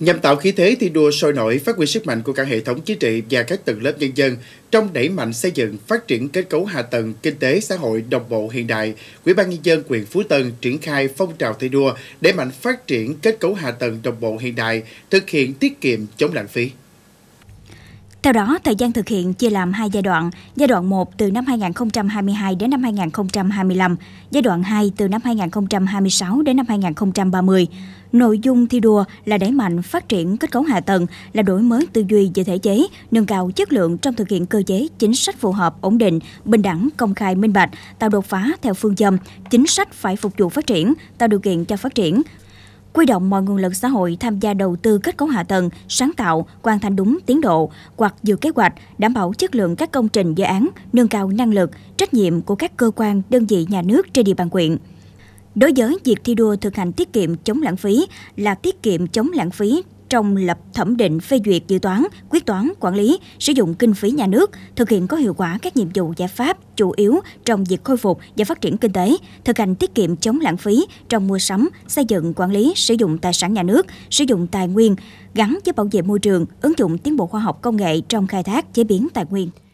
nhằm tạo khí thế thi đua sôi nổi, phát huy sức mạnh của cả hệ thống chính trị và các tầng lớp nhân dân trong đẩy mạnh xây dựng, phát triển kết cấu hạ tầng kinh tế xã hội đồng bộ hiện đại, Ủy ban nhân dân huyện Phú Tân triển khai phong trào thi đua đẩy mạnh phát triển kết cấu hạ tầng đồng bộ hiện đại, thực hiện tiết kiệm chống lãng phí. Theo đó, thời gian thực hiện chia làm hai giai đoạn, giai đoạn 1 từ năm 2022 đến năm 2025, giai đoạn 2 từ năm 2026 đến năm 2030. Nội dung thi đua là đẩy mạnh phát triển kết cấu hạ tầng, là đổi mới tư duy về thể chế, nâng cao chất lượng trong thực hiện cơ chế chính sách phù hợp, ổn định, bình đẳng, công khai, minh bạch, tạo đột phá theo phương châm chính sách phải phục vụ phát triển, tạo điều kiện cho phát triển, quy động mọi nguồn lực xã hội tham gia đầu tư kết cấu hạ tầng, sáng tạo, hoàn thành đúng tiến độ hoặc dự kế hoạch, đảm bảo chất lượng các công trình dự án, nâng cao năng lực, trách nhiệm của các cơ quan, đơn vị nhà nước trên địa bàn huyện. Đối với việc thi đua thực hành tiết kiệm chống lãng phí là tiết kiệm chống lãng phí trong lập thẩm định phê duyệt dự toán, quyết toán, quản lý, sử dụng kinh phí nhà nước, thực hiện có hiệu quả các nhiệm vụ giải pháp chủ yếu trong việc khôi phục và phát triển kinh tế, thực hành tiết kiệm chống lãng phí trong mua sắm, xây dựng, quản lý, sử dụng tài sản nhà nước, sử dụng tài nguyên, gắn với bảo vệ môi trường, ứng dụng tiến bộ khoa học công nghệ trong khai thác chế biến tài nguyên.